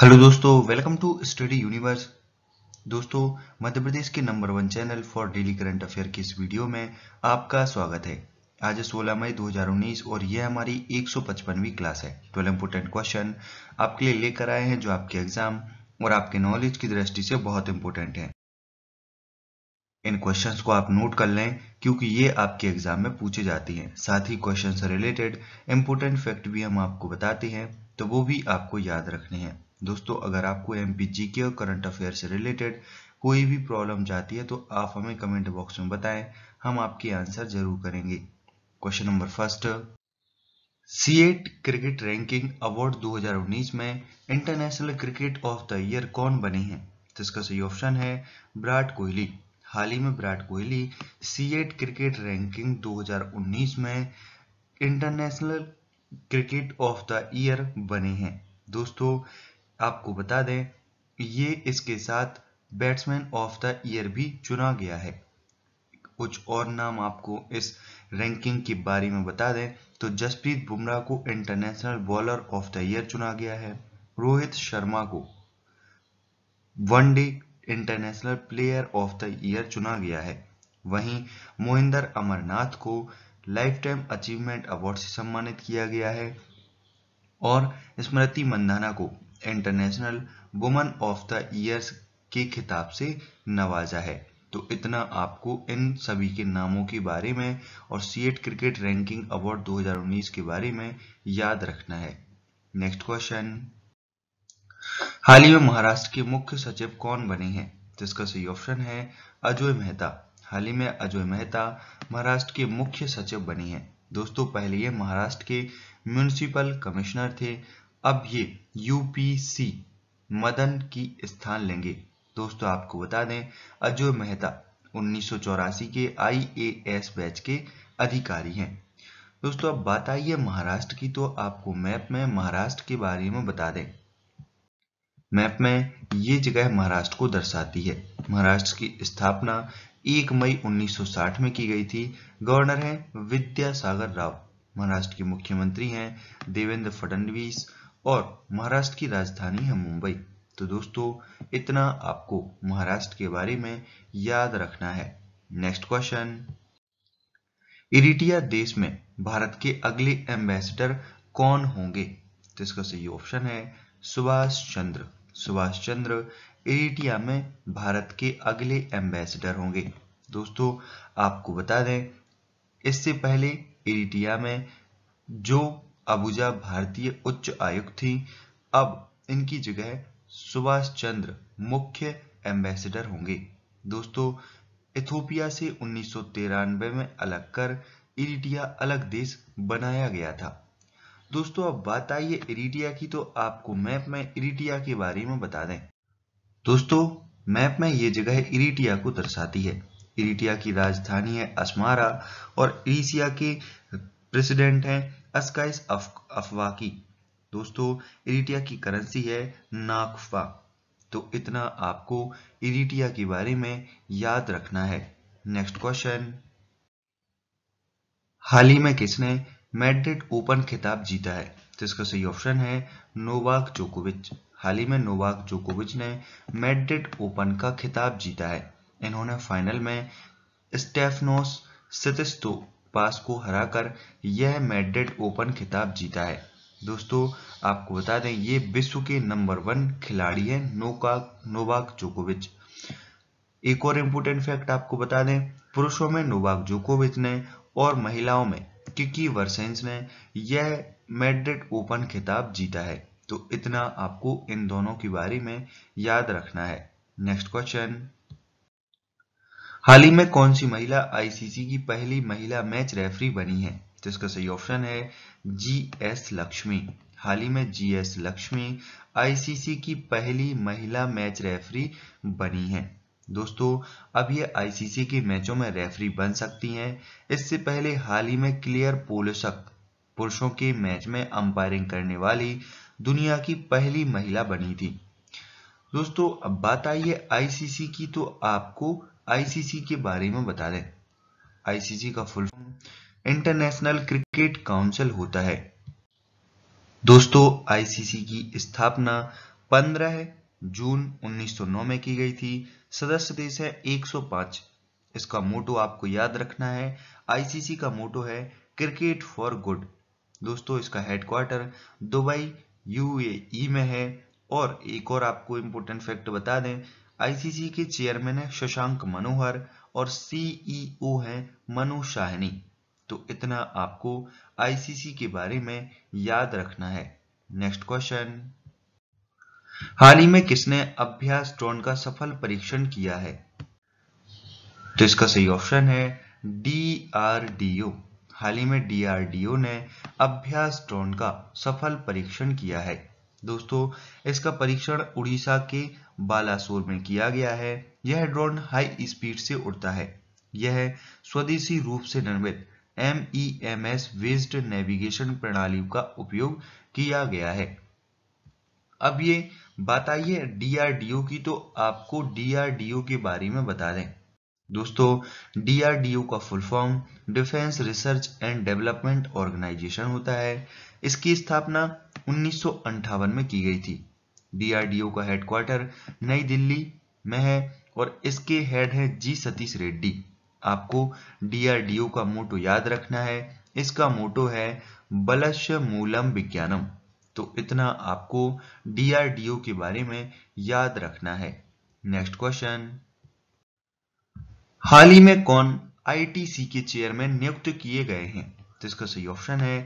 hello दोस्तों welcome to study universe दोस्तों मध्य प्रदेश के number one channel for daily current affair की इस वीडियो में आपका स्वागत है आज 16 मई 2019 और यह हमारी 155वीं क्लास है ट्वेल्व इम्पोर्टेंट क्वेश्चन आपके लिए लेकर आए हैं जो आपके एग्जाम और आपके नॉलेज की दृष्टि से बहुत इंपॉर्टेंट है इन क्वेश्चन को आप नोट कर लें क्योंकि ये आपके एग्जाम में पूछे जाती हैं साथ ही क्वेश्चन से रिलेटेड इंपोर्टेंट फैक्ट भी हम आपको बताते हैं तो वो भी आपको याद रखने हैं दोस्तों अगर आपको एम पी जी के और करंट अफेयर से रिलेटेड कोई भी प्रॉब्लम जाती है तो आप हमें कमेंट बॉक्स में बताएं हम आपके आंसर जरूर करेंगे question number first CEAT cricket ranking award 2019 में international cricket of the year कौन बने हैं तो इसका सही ऑप्शन है विराट कोहली हाल ही में Virat Kohli CEAT cricket ranking 2019 में international cricket of the year बने हैं दोस्तों आपको बता दें ये इसके साथ बैट्समैन ऑफ द ईयर भी चुना गया है कुछ और नाम आपको इस रैंकिंग के बारे में बता दें तो जसप्रीत बुमराह को international bowler of the year चुना गया है रोहित शर्मा को one day international player of the year चुना गया है वहीं मोहिंदर अमरनाथ को लाइफ टाइम अचीवमेंट अवार्ड से सम्मानित किया गया है और स्मृति मंदाना को international woman of the years के खिताब से नवाजा है तो इतना आपको इन सभी के नामों के बारे में और सीएट क्रिकेट रैंकिंग अवार्ड 2019 के बारे में याद रखना है नेक्स्ट क्वेश्चन हाल ही में महाराष्ट्र के मुख्य सचिव कौन बने हैं जिसका सही ऑप्शन है अजय मेहता हाल ही में अजय मेहता महाराष्ट्र के मुख्य सचिव बने हैं दोस्तों पहले ये महाराष्ट्र के म्यूनिसिपल कमिश्नर थे अब ये यूपीसी मदन की स्थान लेंगे दोस्तों आपको बता दें अजय मेहता उन्नीस के आईएएस बैच के अधिकारी हैं दोस्तों अब बात आई है महाराष्ट्र की तो आपको मैप में महाराष्ट्र के बारे में बता दें मैप में ये जगह महाराष्ट्र को दर्शाती है महाराष्ट्र की स्थापना 1 मई 1960 में की गई थी गवर्नर हैं विद्यासागर राव महाराष्ट्र के मुख्यमंत्री हैं देवेंद्र फडणवीस और महाराष्ट्र की राजधानी है मुंबई तो दोस्तों इतना आपको महाराष्ट्र के बारे में याद रखना है नेक्स्ट क्वेश्चन इरिटिया देश में भारत के अगले एम्बेसडर कौन होंगे तो इसका सही ऑप्शन है सुभाष चंद्र सुभाष चंद्र इरिटिया में भारत के अगले एम्बेसडर होंगे दोस्तों आपको बता दें इससे पहले इरिटिया में जो अबुजा भारतीय उच्च आयुक्त थी अब इनकी जगह सुभाष चंद्र मुख्य एम्बेसडर होंगे दोस्तों इथोपिया से उन्नीस में अलग कर इरिटिया अलग देश बनाया गया था दोस्तों अब बात आई है इरिटिया की तो आपको मैप में इरिटिया के बारे में बता दें दोस्तों मैप में ये जगह इरिटिया को दर्शाती है इरिटिया की राजधानी है अस्मारा और इरिसिया के प्रेसिडेंट हैं अस्काइस अफ, की दोस्तों इरिटिया की करेंसी है नाकफा तो इतना आपको इरिटिया के बारे में याद रखना है नेक्स्ट क्वेश्चन हाल ही में किसने मैड्रिड ओपन खिताब जीता है तो इसका सही ऑप्शन है नोवाक जोकोविच हाल ही में नोवाक जोकोविच ने मैड्रिड ओपन का खिताब जीता है इन्होंने फाइनल में स्टेफनोस पास को हराकर यह मैड्रिड ओपन खिताब जीता है दोस्तों आपको बता दें ये विश्व के नंबर वन खिलाड़ी हैं नोका नोवाक जोकोविच एक और इम्पोर्टेंट फैक्ट आपको बता दें पुरुषों में नोवाक जोकोविच ने और महिलाओं में किकी वर्सेंस ने यह मैड्रिड ओपन खिताब जीता है तो इतना आपको इन दोनों के बारे में याद रखना है नेक्स्ट क्वेश्चन हाल ही में कौन सी महिला आईसीसी की पहली महिला मैच रेफरी बनी है तो इसका सही ऑप्शन है जी एस लक्ष्मी हाल ही में जी एस लक्ष्मी आईसीसी की पहली महिला मैच रेफरी बनी है दोस्तों अब ये आईसीसी के मैचों में रेफरी बन सकती हैं इससे पहले हाल ही में क्लियर पोलशक पुरुषों के मैच में अंपायरिंग करने वाली दुनिया की पहली महिला बनी थी दोस्तों अब बात आई है आईसीसी की तो आपको आईसीसी के बारे में बता दें आईसीसी का full form international cricket council होता है दोस्तों आईसीसी की स्थापना 15 जून 1909 में की गई थी सदस्य देश है 105 इसका मोटो आपको याद रखना है आईसीसी का मोटो है क्रिकेट फॉर गुड दोस्तों इसका हेडक्वार्टर दुबई यूएई e में है और एक और आपको इम्पोर्टेंट फैक्ट बता दें आईसीसी के चेयरमैन है शशांक मनोहर और सीईओ e है मनु शाहनी तो इतना आपको आईसीसी के बारे में याद रखना है नेक्स्ट क्वेश्चन हाल ही में किसने अभ्यास ड्रोन का सफल परीक्षण किया है तो इसका सही ऑप्शन है डीआरडीओ हाल ही में डीआरडीओ ने अभ्यास ड्रोन का सफल परीक्षण किया है दोस्तों इसका परीक्षण उड़ीसा के बालासोर में किया गया है यह ड्रोन हाई स्पीड से उड़ता है यह स्वदेशी रूप से निर्मित M E M S based navigation प्रणाली का उपयोग किया गया है अब ये बताइए डीआरडीओ की तो आपको डीआरडीओ के बारे में बता दें दोस्तों डीआरडीओ का full form defence research and development organisation होता है इसकी स्थापना उन्नीस में की गई थी डीआरडीओ का हेडक्वार्टर नई दिल्ली में है और इसके हेड है जी सतीश रेड्डी आपको डीआरडीओ का मोटो याद रखना है इसका मोटो है बलश मूलम विज्ञानम तो इतना आपको डीआरडीओ के बारे में याद रखना है नेक्स्ट क्वेश्चन हाल ही में कौन आईटीसी के चेयरमैन नियुक्त किए गए हैं तो इसका सही ऑप्शन है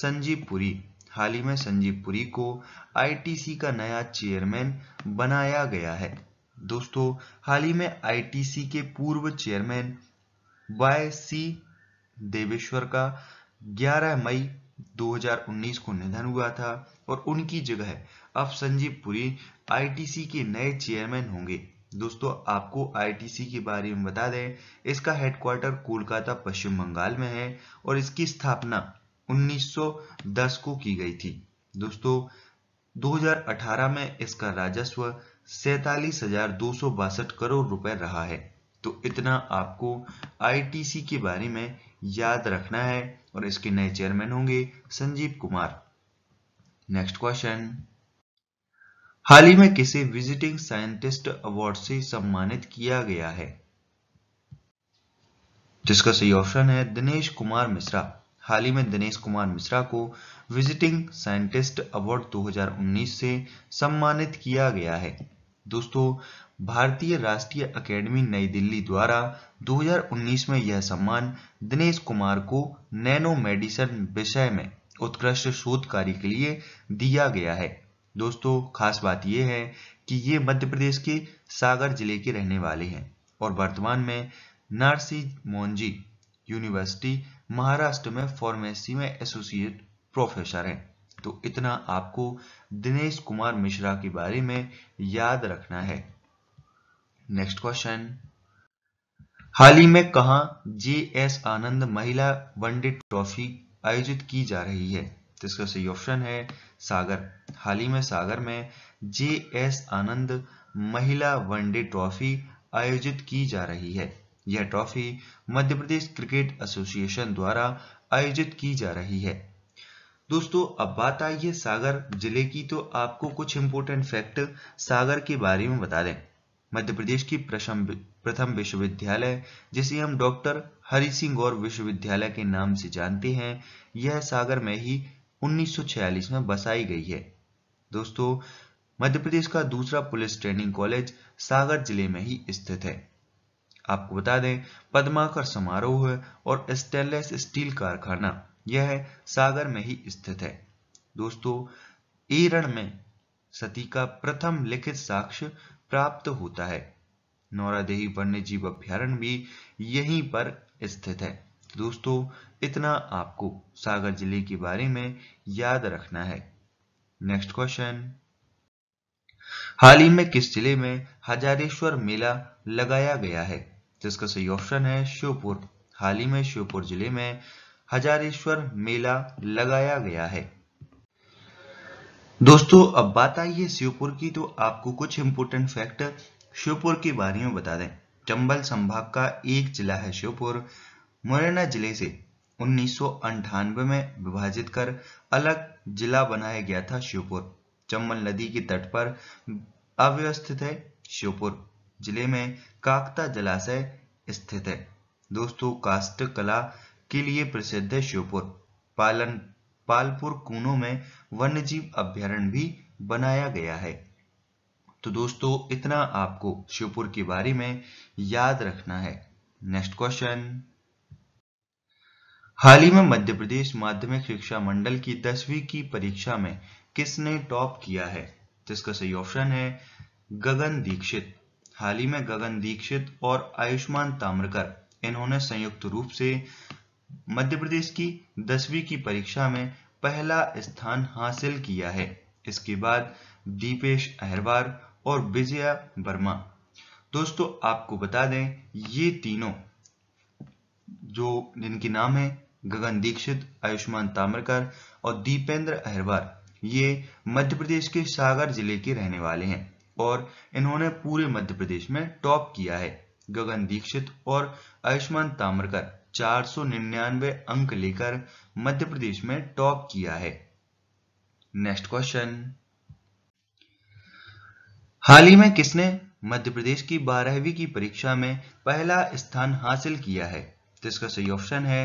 संजीव पुरी हाल ही में संजीव पुरी को आईटीसी का नया चेयरमैन बनाया गया है दोस्तों हाल ही में आईटीसी के पूर्व चेयरमैन वाई सी देवेश्वर का 11 मई 2019 को निधन हुआ था और उनकी जगह अब संजीव पुरी आईटीसी के नए चेयरमैन होंगे दोस्तों आपको आईटीसी के बारे में बता दें इसका हेडक्वार्टर कोलकाता पश्चिम बंगाल में है और इसकी स्थापना 1910 को की गई थी दोस्तों 2018 में इसका राजस्व सैतालीस करोड़ रुपए रहा है तो इतना आपको आईटीसी के बारे में याद रखना है और इसके नए चेयरमैन होंगे संजीव कुमार नेक्स्ट क्वेश्चन हाल ही में किसे विजिटिंग साइंटिस्ट अवार्ड से सम्मानित किया गया है जिसका सही ऑप्शन है दिनेश कुमार मिश्रा हाल ही में दिनेश कुमार मिश्रा को विजिटिंग साइंटिस्ट अवार्ड 2019 से सम्मानित किया गया है दोस्तों भारतीय राष्ट्रीय अकेडमी नई दिल्ली द्वारा 2019 में यह सम्मान दिनेश कुमार को नैनो मेडिसिन विषय में उत्कृष्ट शोध कार्य के लिए दिया गया है दोस्तों खास बात यह है कि ये मध्य प्रदेश के सागर जिले के रहने वाले हैं और वर्तमान में नारसी मोंजी यूनिवर्सिटी महाराष्ट्र में फार्मेसी में एसोसिएट प्रोफेसर हैं तो इतना आपको दिनेश कुमार मिश्रा के बारे में याद रखना है नेक्स्ट क्वेश्चन हाल ही में कहा जे एस आनंद महिला वनडे ट्रॉफी आयोजित की जा रही है तो इसका सही ऑप्शन है सागर हाल ही में सागर में जे एस आनंद महिला वनडे ट्रॉफी आयोजित की जा रही है यह trophy Madhya Pradesh cricket association द्वारा आयोजित की जा रही है दोस्तों अब बात आई है सागर जिले की तो आपको कुछ इंपोर्टेंट फैक्ट सागर के बारे में बता दें मध्य प्रदेश की प्रथम विश्वविद्यालय जिसे हम डॉक्टर हरि सिंह गौर विश्वविद्यालय के नाम से जानते हैं यह सागर में ही 1946 में बसाई गई है दोस्तों मध्य प्रदेश का दूसरा पुलिस ट्रेनिंग कॉलेज सागर जिले में ही स्थित है आपको बता दें पद्माकर समारोह और स्टेनलेस स्टील कारखाना यह सागर में ही स्थित है दोस्तों एरण में सती का प्रथम लिखित साक्ष्य प्राप्त होता है नौरादेही वन्य जीव अभ्यारण भी यहीं पर स्थित है दोस्तों इतना आपको सागर जिले के बारे में याद रखना है नेक्स्ट क्वेश्चन हाल ही में किस जिले में हजारेश्वर मेला लगाया गया है जिसका सही ऑप्शन है श्योपुर हाल ही में श्योपुर जिले में हजारेश्वर मेला लगाया गया है दोस्तों अब बात आई है श्योपुर की तो आपको कुछ इंपोर्टेंट फैक्ट श्योपुर के बारे में बता दें चंबल संभाग का एक जिला है श्योपुर मुरैना जिले से उन्नीस में विभाजित कर अलग जिला बनाया गया था श्योपुर चंबल नदी के तट पर अव्यवस्थित है श्योपुर जिले में काकता जलाशय स्थित है दोस्तों काष्ट कला के लिए प्रसिद्ध है श्योपुर पालन पालपुर कूनों में वन्यजीव अभ्यारण भी बनाया गया है तो दोस्तों इतना आपको श्योपुर के बारे में याद रखना है नेक्स्ट क्वेश्चन हाल ही में मध्य प्रदेश माध्यमिक शिक्षा मंडल की दसवीं की परीक्षा में किसने टॉप किया है जिसका सही ऑप्शन है गगन दीक्षित हाल ही में गगन दीक्षित और आयुष्मान ताम्रकर इन्होंने संयुक्त रूप से मध्य प्रदेश की दसवीं की परीक्षा में पहला स्थान हासिल किया है इसके बाद दीपेश अहरवार और विजया वर्मा दोस्तों आपको बता दें ये तीनों जो जिनके नाम है गगन दीक्षित आयुष्मान ताम्रकर और दीपेंद्र अहरवार ये मध्य प्रदेश के सागर जिले के रहने वाले हैं और इन्होंने पूरे मध्य प्रदेश में टॉप किया है गगन दीक्षित और आयुष्मान ताम्रकर 499 अंक लेकर मध्य प्रदेश में टॉप किया है नेक्स्ट क्वेश्चन हाल ही में किसने मध्य प्रदेश की बारहवीं की परीक्षा में पहला स्थान हासिल किया है तो इसका सही ऑप्शन है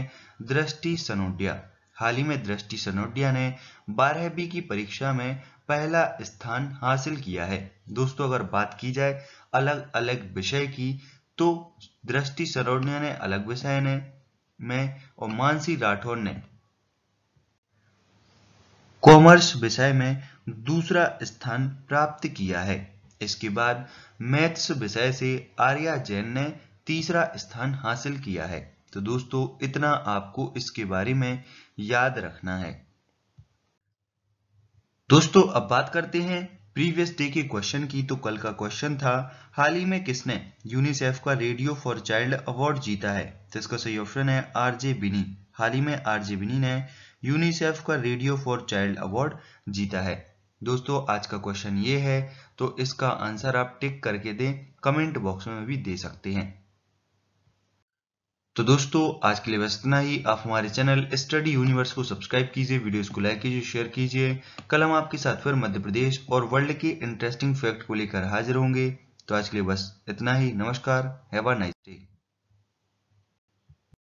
दृष्टि सनोडिया हाल ही में दृष्टि सनोडिया ने बारहवीं की परीक्षा में पहला स्थान हासिल किया है दोस्तों अगर बात की जाए अलग अलग विषय की तो दृष्टि सरोनिया ने अलग विषय ने में और मानसी राठौर ने कॉमर्स विषय में दूसरा स्थान प्राप्त किया है इसके बाद मैथ्स विषय से आर्या जैन ने तीसरा स्थान हासिल किया है तो दोस्तों इतना आपको इसके बारे में याद रखना है दोस्तों अब बात करते हैं प्रीवियस डे के क्वेश्चन की तो कल का क्वेश्चन था हाल ही में किसने यूनिसेफ का रेडियो फॉर चाइल्ड अवार्ड जीता है तो इसका सही ऑप्शन है आरजे बिनी हाल ही में आरजे बिनी ने यूनिसेफ का रेडियो फॉर चाइल्ड अवार्ड जीता है दोस्तों आज का क्वेश्चन ये है तो इसका आंसर आप टिक करके दें कमेंट बॉक्स में भी दे सकते हैं तो दोस्तों आज के लिए बस इतना ही आप हमारे चैनल स्टडी यूनिवर्स को सब्सक्राइब कीजिए वीडियोस को लाइक कीजिए शेयर कीजिए कल हम आपके साथ फिर मध्य प्रदेश और वर्ल्ड के इंटरेस्टिंग फैक्ट को लेकर हाजिर होंगे तो आज के लिए बस इतना ही नमस्कार हैव अ नाइस डे